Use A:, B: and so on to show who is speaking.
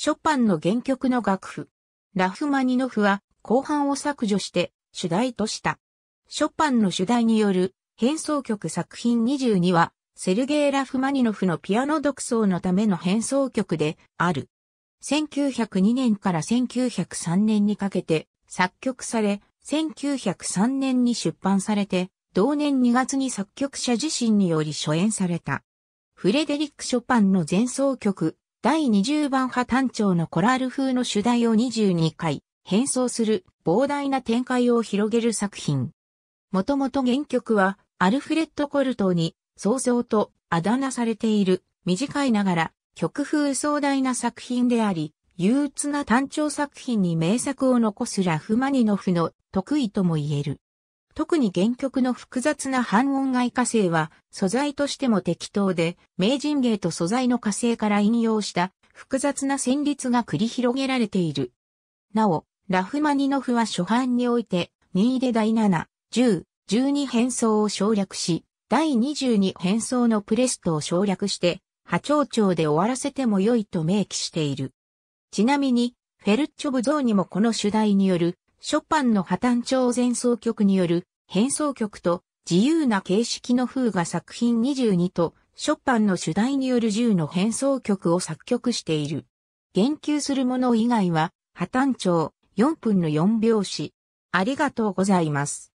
A: ショパンの原曲の楽譜。ラフマニノフは後半を削除して主題とした。ショパンの主題による変奏曲作品22はセルゲイ・ラフマニノフのピアノ独奏のための変奏曲である。1902年から1903年にかけて作曲され、1903年に出版されて、同年2月に作曲者自身により初演された。フレデリック・ショパンの前奏曲、第20番派単調のコラール風の主題を22回変装する膨大な展開を広げる作品。もともと原曲はアルフレッド・コルトに創造とあだ名されている短いながら曲風壮大な作品であり、憂鬱な単調作品に名作を残すラフマニノフの得意とも言える。特に原曲の複雑な半音外化成は素材としても適当で、名人芸と素材の化成から引用した複雑な旋律が繰り広げられている。なお、ラフマニノフは初版において、2で第7、10、12変装を省略し、第22変装のプレストを省略して、波長長で終わらせても良いと明記している。ちなみに、フェルッチョブ像にもこの主題によるショパンの破綻調前奏曲による変奏曲と自由な形式の風が作品22とショパンの主題による10の変奏曲を作曲している。言及するもの以外は破綻調4分の4拍子。あり
B: がとうございます。